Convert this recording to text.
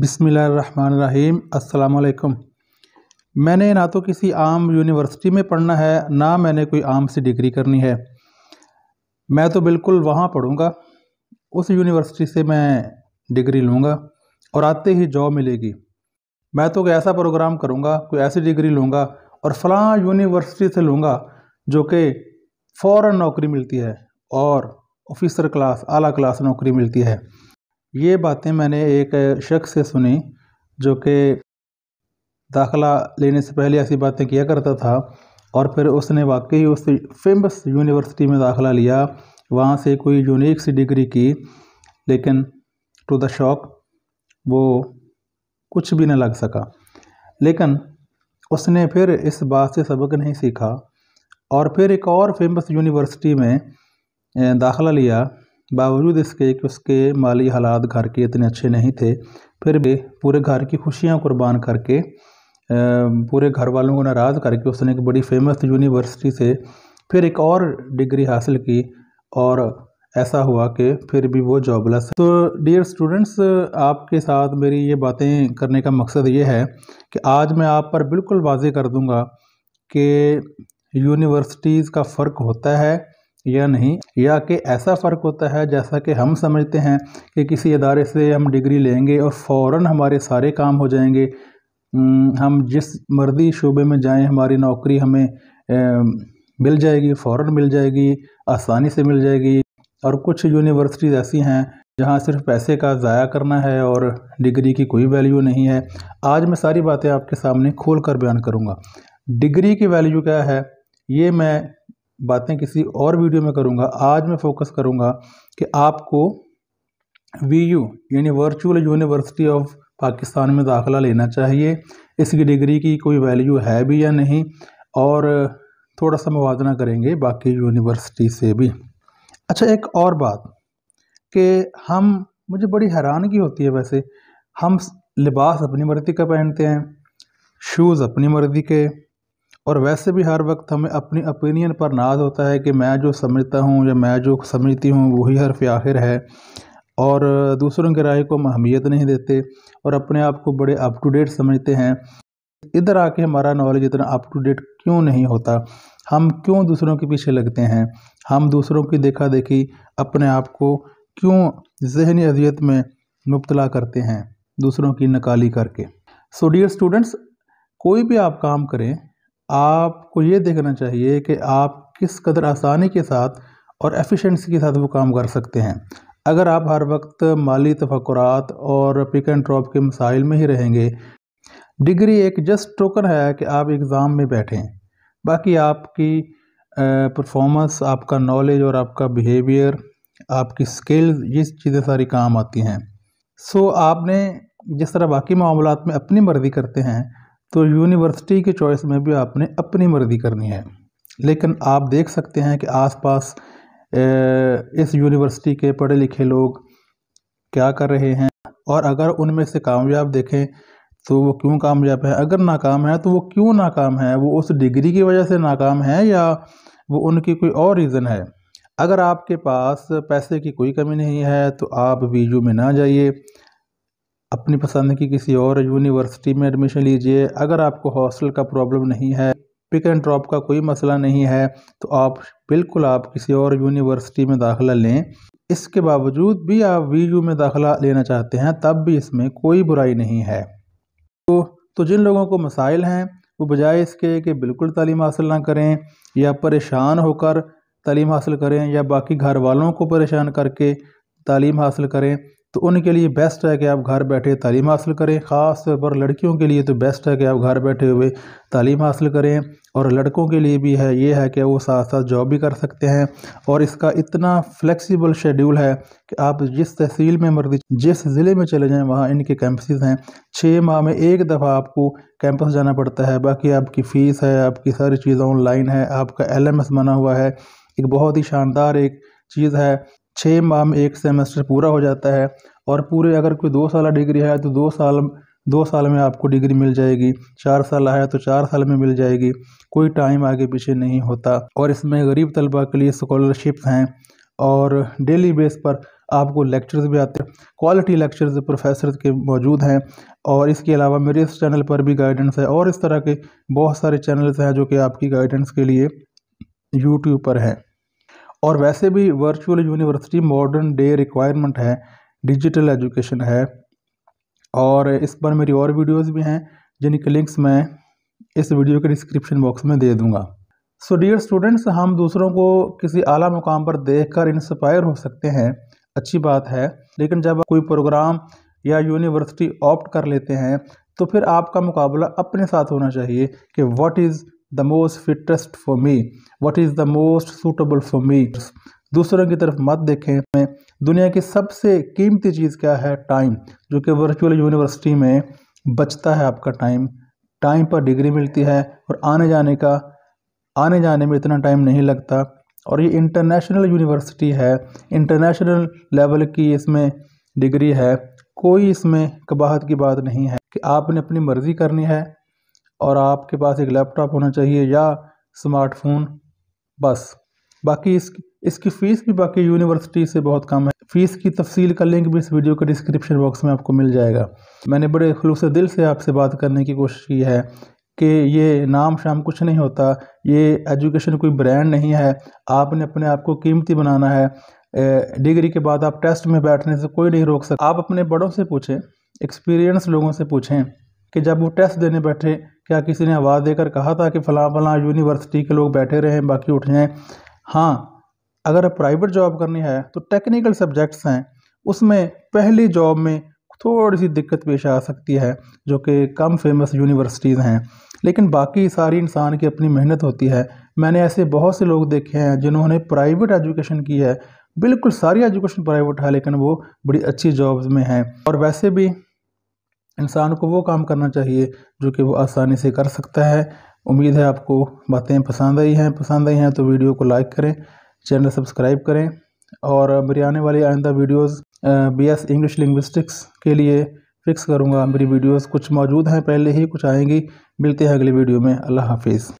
बिसमीम् अल्लाम मैंने ना तो किसी आम यूनिवर्सिटी में पढ़ना है ना मैंने कोई आम सी डिग्री करनी है मैं तो बिल्कुल वहाँ पढ़ूँगा उस यूनिवर्सिटी से मैं डिग्री लूँगा और आते ही जॉब मिलेगी मैं तो कोई ऐसा प्रोग्राम करूँगा कोई ऐसी डिग्री लूँगा और फलां यूनिवर्सिटी से लूँगा जो कि फ़ौर नौकरी मिलती है और ऑफिसर क्लास आला क्लास नौकरी मिलती है ये बातें मैंने एक शख्स से सुनी जो कि दाखिला लेने से पहले ऐसी बातें किया करता था और फिर उसने वाकई उस फेमस यूनिवर्सिटी में दाखिला लिया वहाँ से कोई यूनिक सी डिग्री की लेकिन टू द शॉक वो कुछ भी न लग सका लेकिन उसने फिर इस बात से सबक नहीं सीखा और फिर एक और फेमस यूनिवर्सिटी में दाखिला लिया बावजूद इसके कि उसके माली हालात घर के इतने अच्छे नहीं थे फिर भी पूरे घर की खुशियाँ कुर्बान करके पूरे घर वालों को नाराज़ करके उसने एक बड़ी फेमस यूनिवर्सिटी से फिर एक और डिग्री हासिल की और ऐसा हुआ कि फिर भी वो जॉबलेस तो डियर स्टूडेंट्स आपके साथ मेरी ये बातें करने का मकसद ये है कि आज मैं आप पर बिल्कुल वाजे कर दूँगा कि यूनिवर्सिटीज़ का फ़र्क होता है या नहीं या कि ऐसा फ़र्क होता है जैसा कि हम समझते हैं कि किसी अदारे से हम डिग्री लेंगे और फ़ौर हमारे सारे काम हो जाएंगे हम जिस मर्दी शोबे में जाएं हमारी नौकरी हमें मिल जाएगी फ़ौर मिल जाएगी आसानी से मिल जाएगी और कुछ यूनिवर्सिटीज़ ऐसी हैं जहाँ सिर्फ पैसे का ज़ाया करना है और डिग्री की कोई वैल्यू नहीं है आज मैं सारी बातें आपके सामने खोल कर बयान करूँगा डिग्री की वैल्यू क्या है ये मैं बातें किसी और वीडियो में करूँगा आज मैं फोकस करूँगा कि आपको वी यू यानी वर्चुअल यूनिवर्सिटी ऑफ पाकिस्तान में दाखला लेना चाहिए इसकी डिग्री की कोई वैल्यू है भी या नहीं और थोड़ा सा मुजना करेंगे बाकी यूनिवर्सिटी से भी अच्छा एक और बात कि हम मुझे बड़ी हैरानगी होती है वैसे हम लिबास अपनी मर्ज़ी का पहनते हैं शूज़ अपनी मर्ज़ी के और वैसे भी हर वक्त हमें अपनी ओपिनियन पर नाज होता है कि मैं जो समझता हूँ या मैं जो समझती हूँ वही हरफ आखिर है और दूसरों की राय को हम अहमियत नहीं देते और अपने आप को बड़े अप टू डेट समझते हैं इधर आके हमारा नॉलेज इतना अप टू डेट क्यों नहीं होता हम क्यों दूसरों के पीछे लगते हैं हम दूसरों की देखा देखी अपने आप को क्यों जहनी अजियत में मुबतला करते हैं दूसरों की नकाली करके सो डियर स्टूडेंट्स कोई भी आप काम करें आपको ये देखना चाहिए कि आप किस कदर आसानी के साथ और एफिशिएंसी के साथ वो काम कर सकते हैं अगर आप हर वक्त माली तफकरात और पिक एंड ड्रॉप के मसाइल में ही रहेंगे डिग्री एक जस्ट टोकन है कि आप एग्ज़ाम में बैठें बाकी आपकी परफॉर्मेंस आपका नॉलेज और आपका बिहेवियर आपकी स्किल्स ये चीज़ें सारी काम आती हैं सो आपने जिस तरह बाकी मामलों में अपनी मर्ज़ी करते हैं तो यूनिवर्सिटी के चॉइस में भी आपने अपनी मर्ज़ी करनी है लेकिन आप देख सकते हैं कि आसपास इस यूनिवर्सिटी के पढ़े लिखे लोग क्या कर रहे हैं और अगर उनमें से कामयाब देखें तो वो क्यों कामयाब है अगर नाकाम है तो वो क्यों नाकाम है वो उस डिग्री की वजह से नाकाम है या वो उनकी कोई और रीज़न है अगर आपके पास पैसे की कोई कमी नहीं है तो आप वीजू में ना जाइए अपनी पसंद की किसी और यूनिवर्सिटी में एडमिशन लीजिए अगर आपको हॉस्टल का प्रॉब्लम नहीं है पिक एंड ड्रॉप का कोई मसला नहीं है तो आप बिल्कुल आप किसी और यूनिवर्सिटी में दाखिला लें इसके बावजूद भी आप वी में दाखिला लेना चाहते हैं तब भी इसमें कोई बुराई नहीं है तो तो जिन लोगों को मसाइल हैं वो बजाय इसके कि बिल्कुल तालीम हासिल ना करें या परेशान होकर तालीम हासिल करें या बाकी घर वालों को परेशान करके तालीम हासिल करें तो उनके लिए बेस्ट है कि आप घर बैठे तालीम हासिल करें ख़ास तौर पर लड़कियों के लिए तो बेस्ट है कि आप घर बैठे हुए तालीम हासिल करें और लड़कों के लिए भी है ये है कि वो साथ साथ जॉब भी कर सकते हैं और इसका इतना फ्लेक्सिबल शेड्यूल है कि आप जिस तहसील में मर्जी जिस ज़िले में चले जाएँ वहाँ इनके कैंपसेस हैं छः माह में एक दफ़ा आपको कैंपस जाना पड़ता है बाकी आपकी फ़ीस है आपकी सारी चीज़ें ऑनलाइन है आपका एल बना हुआ है एक बहुत ही शानदार एक चीज़ है छः माह में एक सेमेस्टर पूरा हो जाता है और पूरे अगर कोई दो साल डिग्री है तो दो साल दो साल में आपको डिग्री मिल जाएगी चार साल है तो चार साल में मिल जाएगी कोई टाइम आगे पीछे नहीं होता और इसमें गरीब तलबा के लिए स्कॉलरशिप हैं और डेली बेस पर आपको लेक्चर्स भी आते हैं क्वालिटी लेक्चर्स प्रोफेसर के मौजूद हैं और इसके अलावा मेरे इस चैनल पर भी गाइडेंस है और इस तरह के बहुत सारे चैनल्स हैं जो कि आपकी गाइडेंस के लिए यूट्यूब पर हैं और वैसे भी virtual university modern day requirement है डिजिटल एजुकेशन है और इस पर मेरी और वीडियोस भी हैं जिनके लिंक्स मैं इस वीडियो के डिस्क्रिप्शन बॉक्स में दे दूंगा सो डियर स्टूडेंट्स हम दूसरों को किसी आला मुकाम पर देख कर इंस्पायर हो सकते हैं अच्छी बात है लेकिन जब कोई प्रोग्राम या यूनिवर्सिटी ऑप्ट कर लेते हैं तो फिर आपका मुकाबला अपने साथ होना चाहिए कि what is the most fittest for me what is the most suitable for me दूसरों की तरफ मत देखें मैं दुनिया की सबसे कीमती चीज़ क्या है टाइम जो कि वर्चुअल यूनिवर्सिटी में बचता है आपका टाइम टाइम पर डिग्री मिलती है और आने जाने का आने जाने में इतना टाइम नहीं लगता और ये इंटरनेशनल यूनिवर्सिटी है इंटरनेशनल लेवल की इसमें डिग्री है कोई इसमें कबाहत की बात नहीं है कि आपने अपनी मर्ज़ी करनी है और आपके पास एक लैपटॉप होना चाहिए या स्मार्टफोन बस बाकी इस इसकी फ़ीस भी बाकी यूनिवर्सिटी से बहुत कम है फ़ीस की तफसील का लिंक भी इस वीडियो के डिस्क्रिप्शन बॉक्स में आपको मिल जाएगा मैंने बड़े खलूस दिल से आपसे बात करने की कोशिश की है कि ये नाम शाम कुछ नहीं होता ये एजुकेशन कोई ब्रांड नहीं है आपने अपने आप को कीमती बनाना है डिग्री के बाद आप टेस्ट में बैठने से कोई नहीं रोक सकता आप अपने बड़ों से पूछें एक्सपीरियंस लोगों से पूछें कि जब वो टेस्ट देने बैठे क्या किसी ने आवाज़ देकर कहा था कि फ़लाँ फलाँ यूनिवर्सिटी के लोग बैठे रहें बाकी उठ जाएँ हाँ अगर प्राइवेट जॉब करनी है तो टेक्निकल सब्जेक्ट्स हैं उसमें पहली जॉब में थोड़ी सी दिक्कत पेश आ सकती है जो कि कम फेमस यूनिवर्सिटीज़ हैं लेकिन बाकी सारी इंसान की अपनी मेहनत होती है मैंने ऐसे बहुत से लोग देखे हैं जिन्होंने प्राइवेट एजुकेशन की है बिल्कुल सारी एजुकेशन प्राइवेट है लेकिन वो बड़ी अच्छी जॉब्स में हैं और वैसे भी इंसान को वो काम करना चाहिए जो कि वो आसानी से कर सकता है उम्मीद है आपको बातें पसंद आई हैं पसंद आई हैं तो वीडियो को लाइक करें चैनल सब्सक्राइब करें और मेरी आने वाली आइंदा वीडियोस एस इंग्लिश लिंग्विस्टिक्स के लिए फ़िक्स करूँगा मेरी वीडियोस कुछ मौजूद हैं पहले ही कुछ आएंगी मिलते हैं अगली वीडियो में अल्लाह हाफिज़